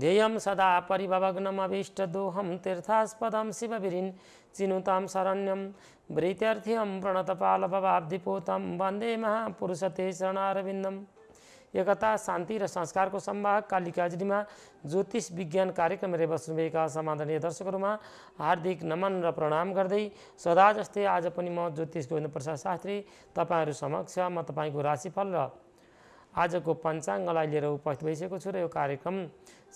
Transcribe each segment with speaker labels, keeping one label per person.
Speaker 1: ध्येयं सदा दोहम तीर्थास्पदं शिवभिरिन् चिनुतां शरण्यं वृत्यर्थ्यं प्रणतपालभवाब्धिपोतं वन्दे महापुरुष ते शरणारविन्दम् एकता शान्ति र संस्कारको सम्वाहक काली ज्योतिष विज्ञान कार्यक्रम बस्नुभएका समाधानीय दर्शकहरूमा हार्दिक नमन र प्रणाम गर्दै सदा जस्तै आज पनि म ज्योतिष गोविन्द प्रसाद शास्त्री तपाईँहरू समक्ष म तपाईँको राशिफल र आजको पञ्चाङ्गलाई लिएर उपस्थित भइसकेको छु र यो कार्यक्रम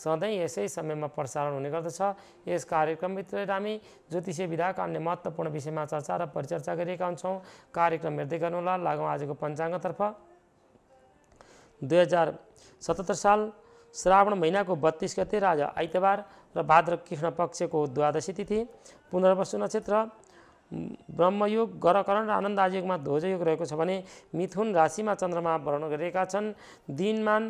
Speaker 1: सधैँ यसै समयमा प्रसारण हुने गर्दछ यस कार्यक्रमभित्र हामी ज्योतिषीय विधाका अन्य महत्त्वपूर्ण विषयमा चर्चा र परिचर्चा गरिएका हुन्छौँ कार्यक्रम हेर्दै गर्नुहोला लागौँ आजको पञ्चाङ्गतर्फ दुई हजार सतहत्तर साल श्रावण महिनाको बत्तिस गते राजा आइतबार र भाद्र कृष्ण पक्षको द्वादशी तिथि पुनर्वसु नक्षत्र ब्रह्मयोग गरकरण र आनन्द आजयोगमा ध्वजयोग रहेको छ भने मिथुन राशिमा चन्द्रमा वर्ण गरेका छन् दिनमान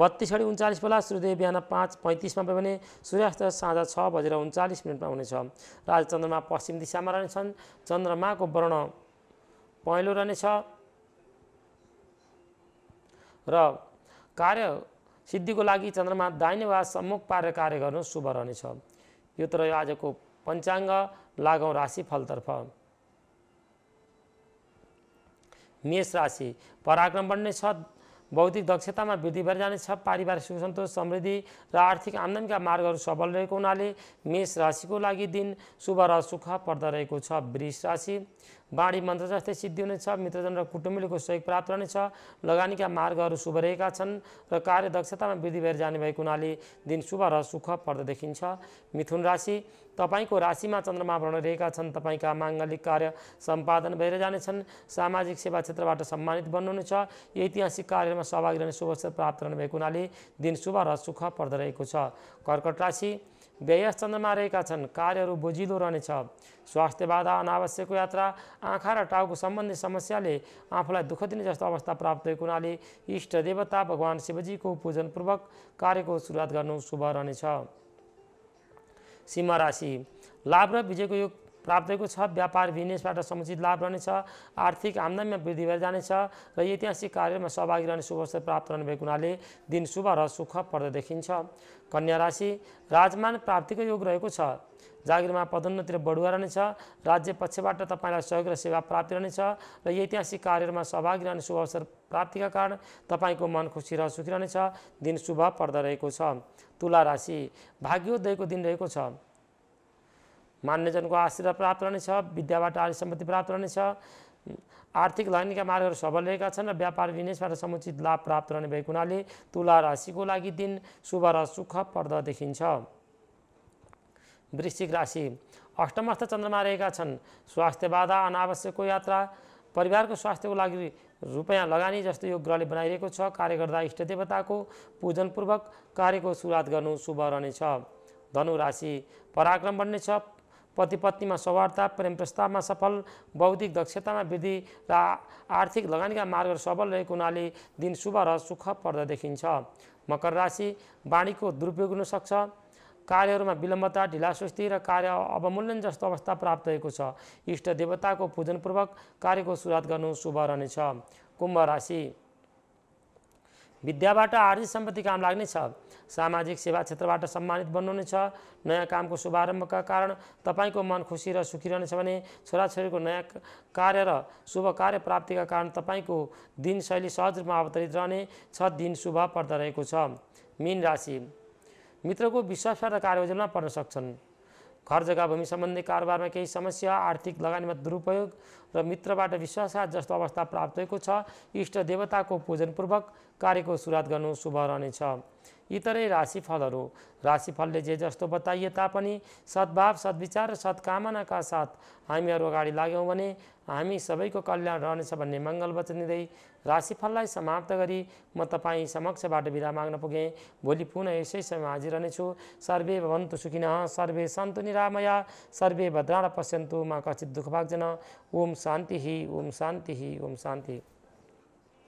Speaker 1: बत्तिस अडी उन्चालिस बेला सूर्यदेव बिहान पाँच पैँतिसमा भयो भने सूर्यास्त साँझ छ बजेर उन्चालिस मिनटमा हुनेछ र आज चन्द्रमा पश्चिम दिशामा रहनेछन् चन्द्रमाको वर्ण पहेँलो रहनेछ र कार्य सिद्धिको लागि चन्द्रमा दाहिने वा सम्मुख पारेर कार्य गर्नु शुभ रहनेछ यो त रह्यो आजको पञ्चाङ्ग लागौँ फलतर्फ मेष राशि पराक्रम बढ्ने छ बौद्धिक दक्षतामा वृद्धि भएर जानेछ पारिवारिक सुख सन्तोष समृद्धि र आर्थिक आमदानीका मार्गहरू सबल रहेको हुनाले मेष राशिको लागि दिन शुभ र सुख पर्दो रहेको छ वृष राशि वाणी मन्त्र जस्तै सिद्धि हुनेछ मित्रजन र कुटुम्बीको सहयोग प्राप्त रहनेछ लगानीका मार्गहरू शुभ रहेका छन् र कार्यदक्षतामा वृद्धि भएर जाने भएको हुनाले दिन शुभ र सुख पर्दो देखिन्छ मिथुन राशि तपाईँको राशिमा चन्द्रमा भ्रमण रहेका छन् तपाईँका माङ्गलिक कार्य सम्पादन भएर जानेछन् सामाजिक सेवा क्षेत्रबाट सम्मानित बन्नुहुनेछ ऐतिहासिक कार्यमा सहभागी रहने शुभ अवसर प्राप्त रहनुभएको हुनाले दिन शुभ र सुख रहेको छ कर्कट राशि व्ययस चन्द्रमा रहेका छन् कार्यहरू बोजिलो रहनेछ स्वास्थ्य बाधा अनावश्यक यात्रा आँखा र टाउको सम्बन्धी समस्याले आफूलाई दुःख दिने जस्तो अवस्था प्राप्त भएको हुनाले इष्ट देवता भगवान् शिवजीको पूजनपूर्वक कार्यको सुरुवात गर्नु शुभ रहनेछ सीमा राशि लाभ र विजयको योग प्राप्त भएको छ व्यापार बिजनेसबाट समुचित लाभ रहनेछ आर्थिक आम्दानीमा वृद्धि भएर जानेछ र ऐतिहासिक कार्यमा सहभागी रहने शुभ अवसर प्राप्त भएको हुनाले दिन शुभ र सुख पर्दा देखिन्छ कन्या राशि राजमान प्राप्तिको योग रहेको छ जागिरमा पदोन्नति र बढुवा रहनेछ राज्य पक्षबाट तपाईँलाई सहयोग र सेवा प्राप्ति रहनेछ र ऐतिहासिक कार्यहरूमा सहभागी रहने शुभ अवसर प्राप्तिका कारण तपाईँको मन खुसी र सुखी रहनेछ दिन शुभ रहेको छ तुला राशि भाग्योदयको दिन रहेको छ मान्यजनको आशीर्वाद प्राप्त रहनेछ विद्याबाट आर्य सम्पत्ति प्राप्त रहनेछ आर्थिक लगानीका मार्गहरू सबल रहेका छन् र व्यापार विनेशबाट समुचित लाभ प्राप्त रहने भएको हुनाले तुला राशिको लागि दिन शुभ र सुख पर्द देखिन्छ वृश्चिक राशि अष्टमस्थ चन्द्रमा रहेका छन् स्वास्थ्य बाधा अनावश्यकको यात्रा परिवारको स्वास्थ्यको लागि रुपियाँ लगानी जस्तो यो ग्रहले बनाइरहेको छ कार्य गर्दा इष्टदेवताको पूजनपूर्वक कार्यको सुरुवात गर्नु शुभ रहनेछ धनु राशि पराक्रम बन्नेछ पति पत्नीमा सौहार्ता प्रेम प्रस्तावमा सफल बौद्धिक दक्षतामा वृद्धि र आर्थिक लगानीका मार्ग सबल रहेको हुनाले दिन शुभ र सुख पर्दा देखिन्छ मकर राशि वाणीको दुरुपयोग हुनसक्छ कार्यहरूमा विलम्बता ढिलासुस्ती र कार्य अवमूल्यन जस्तो अवस्था प्राप्त भएको छ इष्ट देवताको पूजनपूर्वक कार्यको सुरुवात गर्नु शुभ रहनेछ कुम्भ राशि विद्याबाट आर्थिक सम्पत्ति काम लाग्नेछ सामाजिक सेवा क्षेत्रबाट सम्मानित बन्नुहुनेछ नयाँ कामको शुभारम्भका कारण तपाईँको मन खुसी र सुखी रहनेछ भने छोराछोरीको नयाँ कार्य र शुभ कार्य प्राप्तिका कारण तपाईँको दिनशैली सहज रूपमा अवतरित रहने छ दिन शुभ पर्दो रहेको छ मीन राशि मित्रको विश्वास र पर्न सक्छन् घर जग्गा भूमि सम्बन्धी कारोबारमा केही समस्या आर्थिक लगानीमा दुरुपयोग र मित्रबाट विश्वासघात जस्तो अवस्था प्राप्त भएको छ इष्ट देवताको पूजनपूर्वक कार्यको सुरुवात गर्नु शुभ रहनेछ यितरै राशिफलहरू राशिफलले जे जस्तो बताइए तापनि सद्भाव सद्विचार र सद्कामनाका साथ हामीहरू अगाडि लाग्यौँ भने हामी सबैको कल्याण रहनेछ भन्ने मङ्गल वचन दिँदै राशिफललाई समाप्त गरी म तपाईँ समक्षबाट बिदा माग्न पुगेँ भोलि पुनः यसै समय हाजिर रहनेछु सर्वे भवन्तु सुखिन सर्वे सन्तु निरामया सर्वे भद्राण पश्यन्तु मा कचित दुःखभागजन ओम शान्ति ओम शान्ति ओम शान्ति